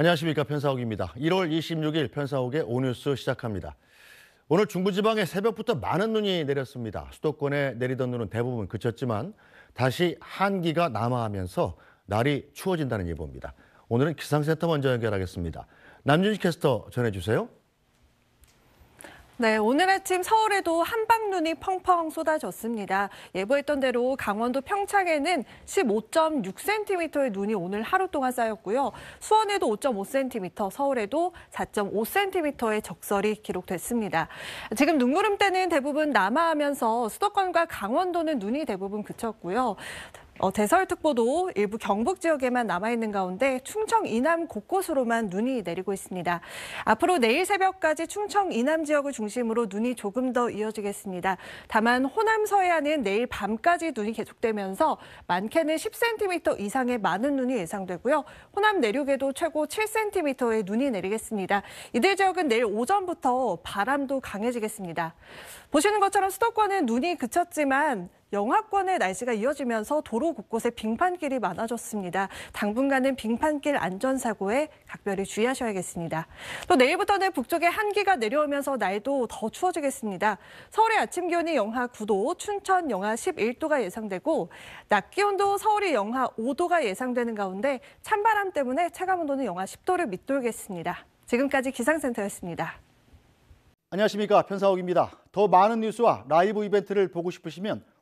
안녕하십니까 편사옥입니다. 1월 26일 편사옥의 오뉴스 시작합니다. 오늘 중부지방에 새벽부터 많은 눈이 내렸습니다. 수도권에 내리던 눈은 대부분 그쳤지만 다시 한기가 남하하면서 날이 추워진다는 예보입니다. 오늘은 기상센터 먼저 연결하겠습니다. 남준식 캐스터 전해주세요. 네, 오늘 아침 서울에도 한방눈이 펑펑 쏟아졌습니다. 예보했던 대로 강원도 평창에는 15.6cm의 눈이 오늘 하루 동안 쌓였고요. 수원에도 5.5cm, 서울에도 4.5cm의 적설이 기록됐습니다. 지금 눈구름대는 대부분 남하하면서 수도권과 강원도는 눈이 대부분 그쳤고요. 어, 대설특보도 일부 경북 지역에만 남아있는 가운데 충청 이남 곳곳으로만 눈이 내리고 있습니다. 앞으로 내일 새벽까지 충청 이남 지역을 중심으로 눈이 조금 더 이어지겠습니다. 다만 호남 서해안은 내일 밤까지 눈이 계속되면서 많게는 10cm 이상의 많은 눈이 예상되고요. 호남 내륙에도 최고 7cm의 눈이 내리겠습니다. 이들 지역은 내일 오전부터 바람도 강해지겠습니다. 보시는 것처럼 수도권은 눈이 그쳤지만 영하권의 날씨가 이어지면서 도로 곳곳에 빙판길이 많아졌습니다. 당분간은 빙판길 안전사고에 각별히 주의하셔야겠습니다. 또 내일부터는 북쪽에 한기가 내려오면서 날도 더 추워지겠습니다. 서울의 아침 기온이 영하 9도, 춘천 영하 11도가 예상되고 낮 기온도 서울이 영하 5도가 예상되는 가운데 찬바람 때문에 체감 온도는 영하 10도를 밑돌겠습니다. 지금까지 기상센터였습니다. 안녕하십니까 편사옥입니다. 더 많은 뉴스와 라이브 이벤트를 보고 싶으시면